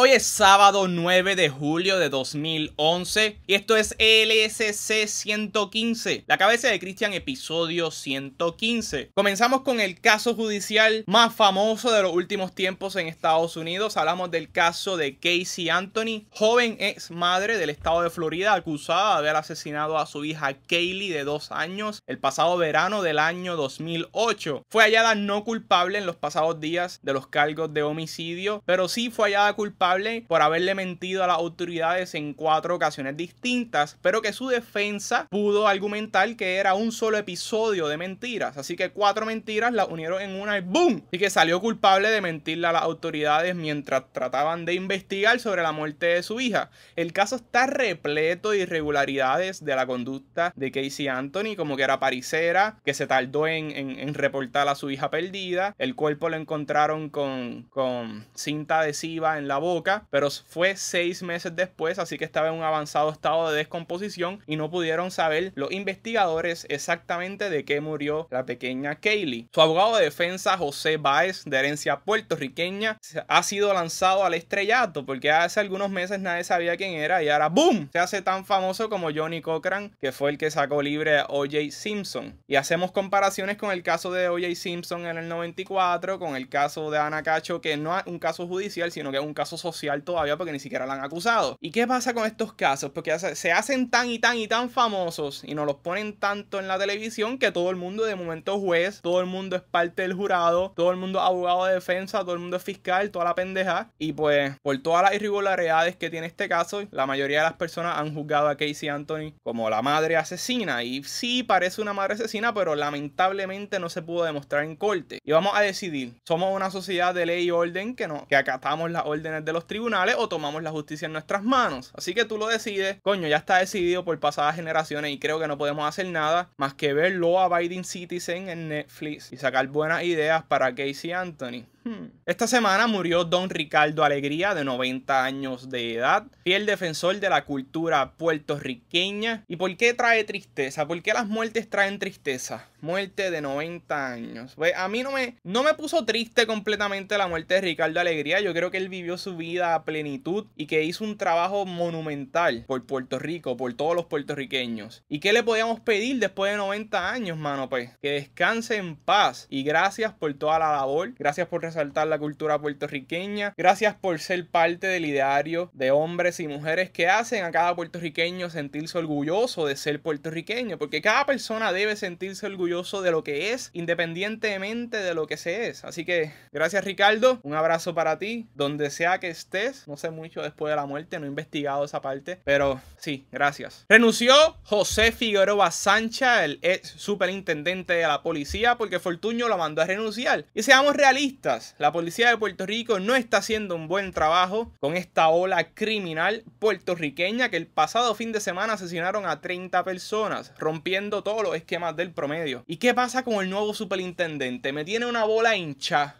Hoy es sábado 9 de julio de 2011 y esto es LSC 115, la cabeza de Christian episodio 115. Comenzamos con el caso judicial más famoso de los últimos tiempos en Estados Unidos. Hablamos del caso de Casey Anthony, joven ex madre del estado de Florida acusada de haber asesinado a su hija Kaylee de dos años el pasado verano del año 2008. Fue hallada no culpable en los pasados días de los cargos de homicidio, pero sí fue hallada culpable por haberle mentido a las autoridades en cuatro ocasiones distintas, pero que su defensa pudo argumentar que era un solo episodio de mentiras. Así que cuatro mentiras las unieron en una y ¡boom! y que salió culpable de mentirle a las autoridades mientras trataban de investigar sobre la muerte de su hija. El caso está repleto de irregularidades de la conducta de Casey Anthony, como que era paricera, que se tardó en, reportar a su hija perdida. El cuerpo lo encontraron con cinta adhesiva en la boca pero fue seis meses después, así que estaba en un avanzado estado de descomposición y no pudieron saber los investigadores exactamente de qué murió la pequeña Kaylee. Su abogado de defensa, José Baez, de herencia puertorriqueña, ha sido lanzado al estrellato porque hace algunos meses nadie sabía quién era y ahora ¡boom! Se hace tan famoso como Johnny Cochran, que fue el que sacó libre a O.J. Simpson. Y hacemos comparaciones con el caso de O.J. Simpson en el 94, con el caso de Ana Cacho, que no es un caso judicial, sino que es un caso social social todavía porque ni siquiera la han acusado. ¿Y qué pasa con estos casos? Porque se hacen tan y tan y tan famosos y nos los ponen tanto en la televisión que todo el mundo de momento juez, todo el mundo es parte del jurado, todo el mundo es abogado de defensa, todo el mundo es fiscal, toda la pendeja. Y pues por todas las irregularidades que tiene este caso, la mayoría de las personas han juzgado a Casey Anthony como la madre asesina. Y sí parece una madre asesina, pero lamentablemente no se pudo demostrar en corte. Y vamos a decidir, somos una sociedad de ley y orden que, no, que acatamos las órdenes de los tribunales o tomamos la justicia en nuestras manos. Así que tú lo decides, coño, ya está decidido por pasadas generaciones y creo que no podemos hacer nada más que ver a Biden Citizen en Netflix y sacar buenas ideas para Casey Anthony. Hmm. Esta semana murió don Ricardo Alegría, de 90 años de edad, fiel defensor de la cultura puertorriqueña. ¿Y por qué trae tristeza? ¿Por qué las muertes traen tristeza? Muerte de 90 años. Pues, a mí no me, no me puso triste completamente la muerte de Ricardo Alegría. Yo creo que él vivió su vida a plenitud y que hizo un trabajo monumental por Puerto Rico, por todos los puertorriqueños. ¿Y qué le podíamos pedir después de 90 años, mano? Pues que descanse en paz. Y gracias por toda la labor. Gracias por resaltar la cultura puertorriqueña. Gracias por ser parte del ideario de hombres y mujeres que hacen a cada puertorriqueño sentirse orgulloso de ser puertorriqueño, porque cada persona debe sentirse orgulloso de lo que es, independientemente de lo que se es. Así que gracias Ricardo, un abrazo para ti, donde sea que estés, no sé mucho después de la muerte, no he investigado esa parte, pero sí, gracias. Renunció José Figueroa Sancha, el ex superintendente de la policía, porque Fortuño lo mandó a renunciar. Y seamos realistas, la policía de Puerto Rico no está haciendo un buen trabajo con esta ola criminal puertorriqueña que el pasado fin de semana asesinaron a 30 personas, rompiendo todos los esquemas del promedio. ¿Y qué pasa con el nuevo superintendente? Me tiene una bola hincha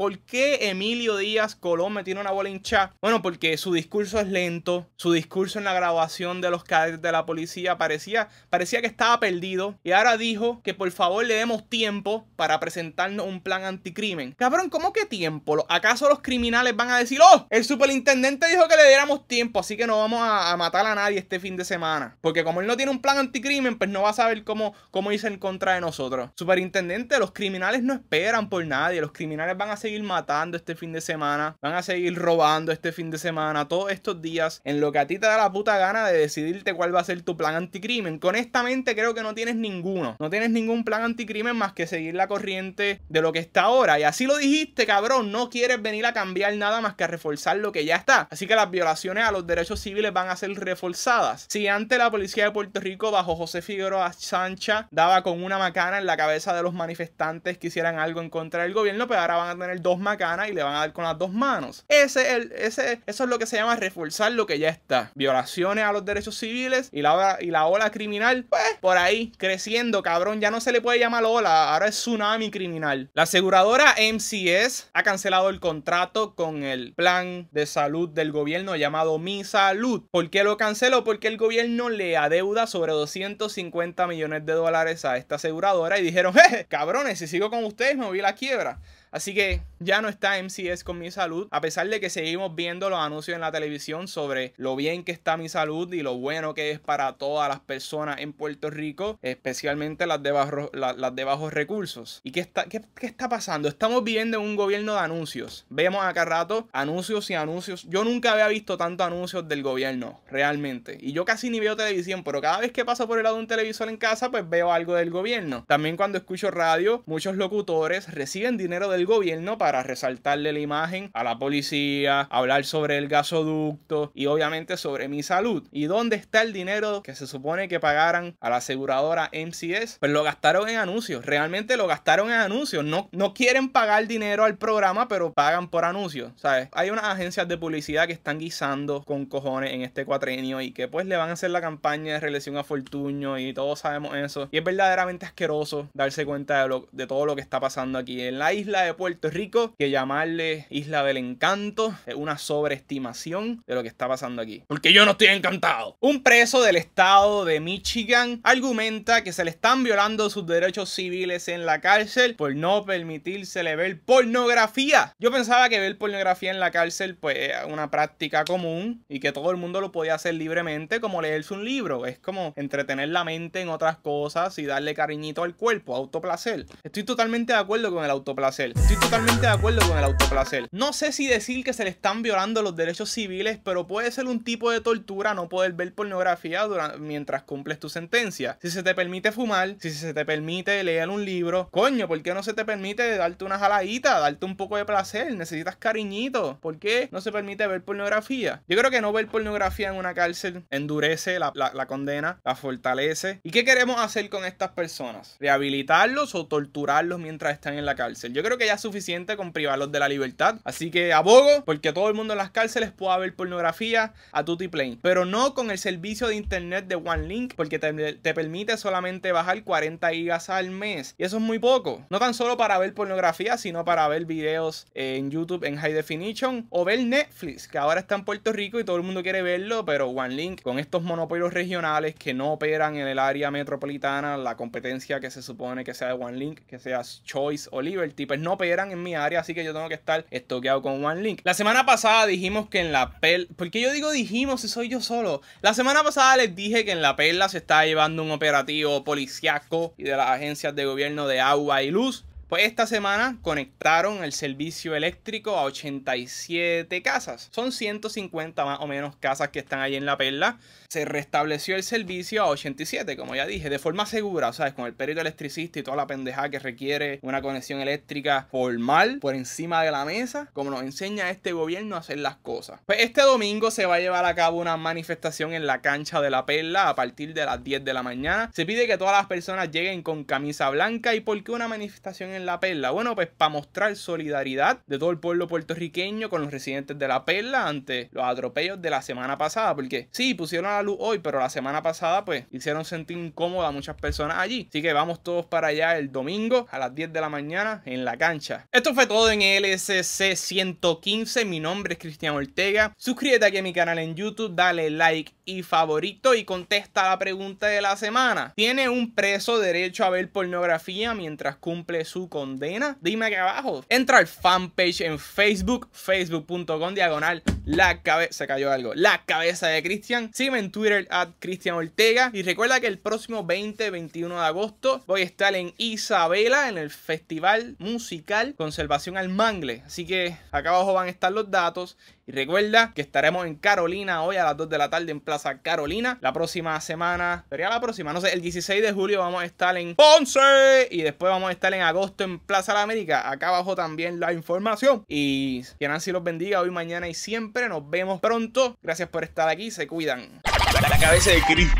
¿Por qué, Emilio Díaz Colón me tiene una bola hincha? Bueno, porque su discurso es lento, su discurso en la grabación de los cadetes de la policía parecía, parecía que estaba perdido y ahora dijo que por favor le demos tiempo para presentarnos un plan anticrimen. Cabrón, ¿cómo que tiempo? ¿Acaso los criminales van a decir, oh, el superintendente dijo que le diéramos tiempo, así que no vamos a, matar a nadie este fin de semana? Porque como él no tiene un plan anticrimen, pues no va a saber cómo, cómo irse en contra de nosotros. Superintendente, los criminales no esperan por nadie. Los criminales van a seguir matando este fin de semana, van a seguir robando este fin de semana, todos estos días, en lo que a ti te da la puta gana de decidirte cuál va a ser tu plan anticrimen. esta honestamente creo que no tienes ninguno. No tienes ningún plan anticrimen más que seguir la corriente de lo que está ahora. Y así lo dijiste, cabrón. No quieres venir a cambiar nada más que a reforzar lo que ya está. Así que las violaciones a los derechos civiles van a ser reforzadas. Si antes la policía de Puerto Rico bajo José Figueroa Sancha daba con una macana en la cabeza de los manifestantes que hicieran algo en contra contra el gobierno, pero pues ahora van a tener dos macanas y le van a dar con las dos manos. Ese, ese, eso es lo que se llama reforzar lo que ya está. Violaciones a los derechos civiles y la, ola, y la ola criminal, pues, por ahí, creciendo, cabrón. Ya no se le puede llamar ola, ahora es tsunami criminal. La aseguradora MCS ha cancelado el contrato con el plan de salud del gobierno llamado Mi Salud. ¿Por qué lo canceló? Porque el gobierno le adeuda sobre 250 millones de dólares a esta aseguradora y dijeron, cabrones, si sigo con ustedes me voy a la la quiebra. Así que ya no está MCS con mi salud, a pesar de que seguimos viendo los anuncios en la televisión sobre lo bien que está mi salud y lo bueno que es para todas las personas en Puerto Rico, especialmente las de, bajo, las, de bajos recursos. ¿Y qué está, qué, qué está pasando? Estamos viviendo en un gobierno de anuncios. Vemos acá rato anuncios y anuncios. Yo nunca había visto tanto anuncios del gobierno, realmente. Y yo casi ni veo televisión, pero cada vez que paso por el lado de un televisor en casa, pues veo algo del gobierno. También cuando escucho radio, muchos locutores reciben dinero del el gobierno para resaltarle la imagen a la policía, hablar sobre el gasoducto y obviamente sobre mi salud. ¿Y dónde está el dinero que se supone que pagaran a la aseguradora MCS? Pues lo gastaron en anuncios, realmente lo gastaron en anuncios. No, no quieren pagar dinero al programa, pero pagan por anuncios, ¿sabes? Hay unas agencias de publicidad que están guisando con cojones en este cuatrenio y que pues le van a hacer la campaña de reelección a Fortuño y todos sabemos eso. Y es verdaderamente asqueroso darse cuenta de, de todo lo que está pasando aquí en la isla de Puerto Rico que llamarle Isla del Encanto es una sobreestimación de lo que está pasando aquí. Porque yo no estoy encantado. Un preso del estado de Michigan argumenta que se le están violando sus derechos civiles en la cárcel por no permitírsele ver pornografía. Yo pensaba que ver pornografía en la cárcel pues era una práctica común y que todo el mundo lo podía hacer libremente como leerse un libro. Es como entretener la mente en otras cosas y darle cariñito al cuerpo, autoplacer. Estoy totalmente de acuerdo con el autoplacer. Estoy totalmente de acuerdo con el autoplacer. No sé si decir que se le están violando los derechos civiles, pero puede ser un tipo de tortura no poder ver pornografía durante, mientras cumples tu sentencia. Si se te permite fumar, si se te permite leer un libro, coño, ¿por qué no se te permite darte una jaladita, darte un poco de placer? Necesitas cariñito. ¿Por qué no se permite ver pornografía? Yo creo que no ver pornografía en una cárcel endurece la, la condena, la fortalece. ¿Y qué queremos hacer con estas personas? ¿Rehabilitarlos o torturarlos mientras están en la cárcel? Yo creo que suficiente con privarlos de la libertad. Así que abogo porque todo el mundo en las cárceles pueda ver pornografía a tutti Plane, pero no con el servicio de internet de OneLink porque te, permite solamente bajar 40 gigas al mes y eso es muy poco. No tan solo para ver pornografía, sino para ver videos en YouTube en high definition o ver Netflix, que ahora está en Puerto Rico y todo el mundo quiere verlo, pero OneLink con estos monopolios regionales que no operan en el área metropolitana, la competencia que se supone que sea de OneLink, que sea Choice o Liberty, pues no eran en mi área, así que yo tengo que estar estoqueado con OneLink. La semana pasada dijimos que en la perla... ¿Por qué yo digo dijimos si soy yo solo? La semana pasada les dije que en la perla se está llevando un operativo policiaco y de las agencias de gobierno de agua y luz pues esta semana conectaron el servicio eléctrico a 87 casas. Son 150 más o menos casas que están ahí en la perla. Se restableció el servicio a 87, como ya dije, de forma segura, ¿sabes? Con el perito electricista y toda la pendejada que requiere una conexión eléctrica formal por encima de la mesa, como nos enseña este gobierno a hacer las cosas. Pues este domingo se va a llevar a cabo una manifestación en la cancha de la perla a partir de las 10 de la mañana. Se pide que todas las personas lleguen con camisa blanca y porque una manifestación en la Perla? Bueno, pues para mostrar solidaridad de todo el pueblo puertorriqueño con los residentes de La Perla ante los atropellos de la semana pasada, porque si pusieron a la luz hoy, pero la semana pasada pues hicieron sentir incómoda a muchas personas allí. Así que vamos todos para allá el domingo a las 10 de la mañana en la cancha. Esto fue todo en LSC 115. Mi nombre es Cristian Ortega. Suscríbete aquí a mi canal en YouTube, dale like y favorito y contesta la pregunta de la semana. ¿Tiene un preso derecho a ver pornografía mientras cumple su condena? Dime acá abajo. Entra al fanpage en Facebook, facebook.com diagonal la cabeza. Se cayó algo. La cabeza de Cristian. Sígueme en Twitter at Cristian Ortega. Y recuerda que el próximo 20-21 de agosto voy a estar en Isabela en el Festival Musical Conservación al Mangle. Así que acá abajo van a estar los datos. Y recuerda que estaremos en Carolina hoy a las 2 de la tarde en Plaza a Carolina. La próxima semana, sería la próxima, no sé, el 16 de julio vamos a estar en Ponce y después vamos a estar en agosto en Plaza de la América. Acá abajo también la información. Y que Nancy los bendiga hoy, mañana y siempre. Nos vemos pronto. Gracias por estar aquí. Se cuidan. La cabeza de Cristo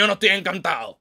yo no estoy encantado.